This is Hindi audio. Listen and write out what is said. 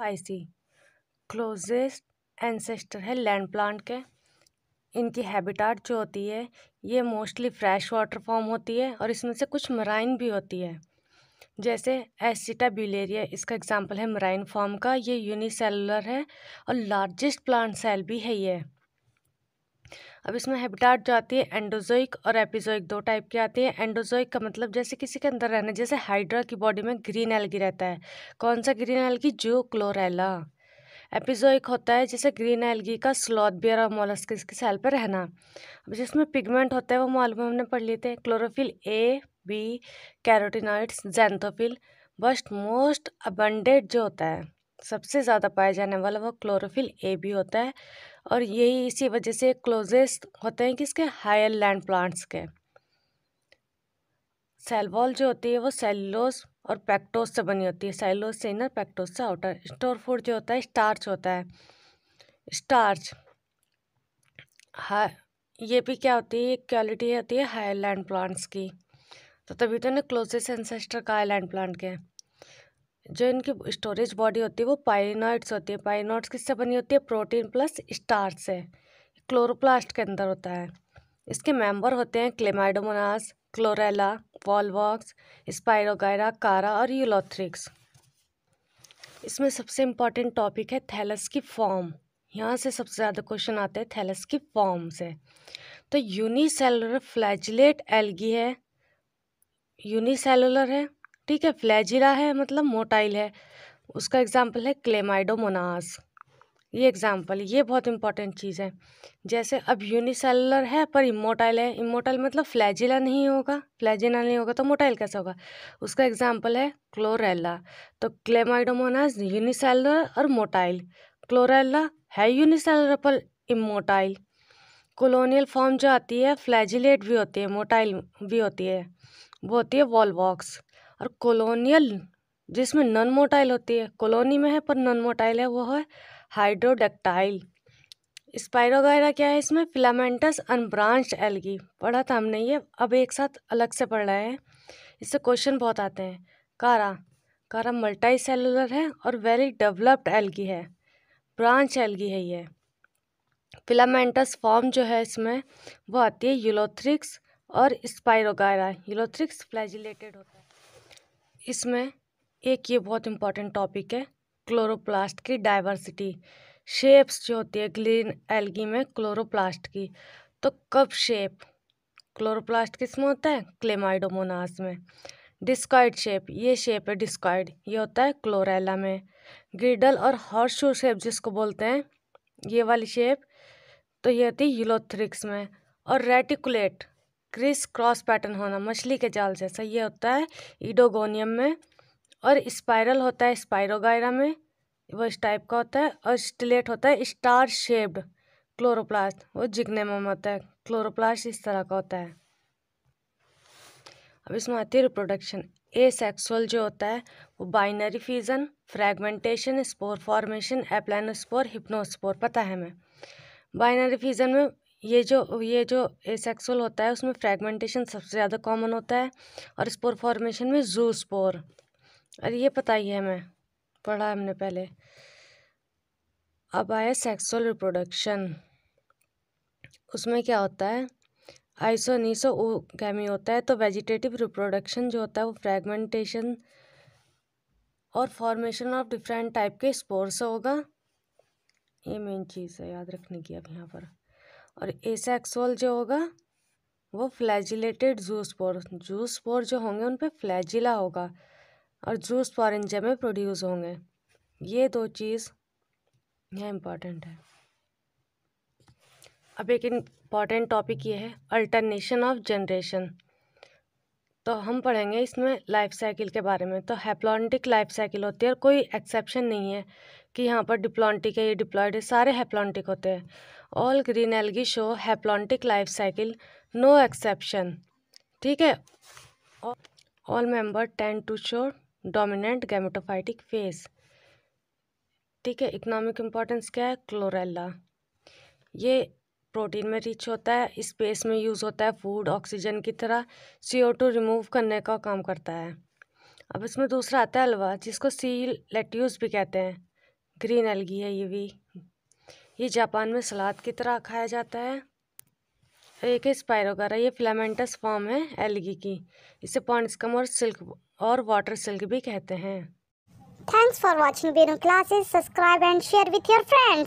स्पाइसी क्लोजेस्ट एंसेस्टर है लैंड प्लांट के इनकी हैबिटाट जो होती है ये मोस्टली फ्रेश वाटर फॉर्म होती है और इसमें से कुछ मराइन भी होती है जैसे एसिटा बिलेरिया इसका एग्जाम्पल है मराइन फॉर्म का ये यूनिसेलुलर है और लार्जेस्ट प्लांट सेल भी है ये अब इसमें हैबिटाट जो आती है एंडोजोइक और एपिजोइक दो टाइप के आती है एंडोजोइक का मतलब जैसे किसी के अंदर रहना जैसे हाइड्रा की बॉडी में ग्रीन एलगी रहता है कौन सा ग्रीन एलगी जो क्लोरेला एपिजोइक होता है जैसे ग्रीन एलगी का स्लॉथ बियर और मोलस्किस की सेल पर रहना अब जिसमें पिगमेंट होता है वो मालूम हमने पढ़ लिए थे chlorophyll a b carotenoids xanthophyll but most abundant जो होता है सबसे ज़्यादा पाया जाने वाला वो क्लोरोफिल ए भी होता है और यही इसी वजह से क्लोजेस्ट होते हैं किसके हायर लैंड प्लांट्स के सेल वॉल जो होती है वो सेलुलोज और पैक्टोस से बनी होती है सेलुलोज से इनर पैक्टोस से आउटर स्टोर फूड जो होता है स्टार्च होता है स्टार्च हाँ ये भी क्या होती है क्वालिटी होती है हायर लैंड प्लांट्स की तो तभी तो ना क्लोजेस्ट एंसेस्टर का हायर लैंड प्लांट के हैं जो इनकी स्टोरेज बॉडी होती है वो पाइनोइड्स होती है पाइनोइड्स किससे बनी होती है प्रोटीन प्लस स्टार्च से क्लोरोप्लास्ट के अंदर होता है इसके मेंबर होते हैं क्लेमाइडोमोनास क्लोरेला वॉलवॉक्स स्पाइरोगायरा कारा और यूलोथ्रिक्स इसमें सबसे इम्पॉर्टेंट टॉपिक है थैलस की फॉर्म यहाँ से सबसे ज़्यादा क्वेश्चन आते हैं थैलस की फॉर्म से तो यूनिसेलुलर फ्लैजलेट एल्गी है यूनिसेलुलर है ठीक है फ्लैजिला है मतलब मोटाइल है उसका एग्जाम्पल है क्लेमाइडोमोनास ये एग्जाम्पल ये बहुत इंपॉर्टेंट चीज़ है जैसे अब यूनिसेलर है पर इमोटाइल है इमोटाइल मतलब फ्लैजिला नहीं होगा फ्लैजिला नहीं होगा तो मोटाइल कैसा होगा उसका एग्जाम्पल है क्लोरेला तो क्लेमाइडोमोनास यूनिसेलर और मोटाइल क्लोरेला है यूनिसेलर पर इमोटाइल कोलोनियल फॉर्म जो आती है फ्लैजिलेट भी होती है मोटाइल भी होती है वो होती है वॉलबॉक्स और कोलोनियल जिसमें नन मोटाइल होती है कॉलोनी में है पर नन मोटाइल है वो है हाइड्रोडक्टाइल स्पाइरोगायरा क्या है इसमें फिलामेंटस अनब्रांच एल्गी पढ़ा था हमने ये अब एक साथ अलग से पढ़ रहे हैं इससे क्वेश्चन बहुत आते हैं कारा कारा मल्टाई सेलुलर है और वेरी डेवलप्ड एल्गी है ब्रांच एल्गी है ये फिलामेंटस फॉर्म जो है इसमें वो आती है यूलोथ्रिक्स और स्पाइरोगायरा यूलोथ्रिक्स फ्लैजिलेटेड होता है इसमें एक ये बहुत इम्पॉर्टेंट टॉपिक है क्लोरोप्लास्ट की डाइवर्सिटी शेप्स जो होती है ग्लीन एल्गी में क्लोरोप्लास्ट की तो कब शेप क्लोरोप्लास्ट किस में होता है क्लेमाइडोमोनास में डिस्कॉइड शेप ये शेप है डिस्कॉइड ये होता है क्लोरेला में ग्रिडल और हॉर्शू शेप जिसको बोलते हैं ये वाली शेप तो ये होती है यूलोथ्रिक्स में और रेटिकुलेट क्रिस क्रॉस पैटर्न होना मछली के जाल जैसा ये होता है ईडोगोनियम में और स्पाइरल होता है स्पाइरोगायरा में वो इस टाइप का होता है और स्टिलेट होता है स्टार शेप्ड क्लोरोप्लास्ट वो जिग्नेमम होता है क्लोरोप्लास्ट इस तरह का होता है अब इसमें आती है रिप्रोडक्शन ए सेक्सुअल जो होता है वो binary fission fragmentation spore formation aplanospore hypnospore पता है हमें बाइनरी फीजन में ये जो ये जो सेक्सुअल होता है उसमें फ्रेगमेंटेशन सबसे ज़्यादा कॉमन होता है और स्पोर फॉर्मेशन में जू स्पोर और ये पता ही है हमें पढ़ा हमने पहले अब आया सेक्सुअल रिप्रोडक्शन उसमें क्या होता है आइसो नीसो गैमी होता है तो वेजिटेटिव रिप्रोडक्शन जो होता है वो फ्रेगमेंटेशन और फॉर्मेशन ऑफ डिफरेंट टाइप के स्पोर से होगा ये मेन चीज़ है याद रखने की अब यहाँ पर और एसेक्सुअल जो होगा वो फ्लैजिलेटेड जूसपोर जूसपोर जो होंगे उन पर फ्लैजिला होगा और जूस पॉरेंजे में प्रोड्यूस होंगे ये दो चीज़ यहाँ इम्पॉर्टेंट है अब एक इम्पॉर्टेंट टॉपिक ये है अल्टरनेशन ऑफ जनरेशन तो हम पढ़ेंगे इसमें लाइफ साइकिल के बारे में तो हैप्लॉन्टिक लाइफ साइकिल होती है और कोई एक्सेप्शन नहीं है कि यहाँ पर डिप्लॉन्टिक है ये डिप्लॉयड है सारे हैप्लॉन्टिक होते हैं all green algae show haplontic life cycle no exception ठीक है all member tend to show dominant gametophytic phase ठीक है इकोनॉमिक इम्पोर्टेंस क्या है क्लोरेला ये प्रोटीन में रिच होता है स्पेस में यूज़ होता है फूड ऑक्सीजन की तरह सी ओ टू रिमूव करने का काम करता है अब इसमें दूसरा आता है अलवा जिसको सी लेट्यूज भी कहते हैं ग्रीन एलगी है ये भी ये जापान में सलाद की तरह खाया जाता है एक है स्पायरोगारा ये फिलामेंटस फॉर्म है एलगी की इसे पॉन्डस्कम और सिल्क और वाटर सिल्क भी कहते हैं thanks for watching classes subscribe and share with your friends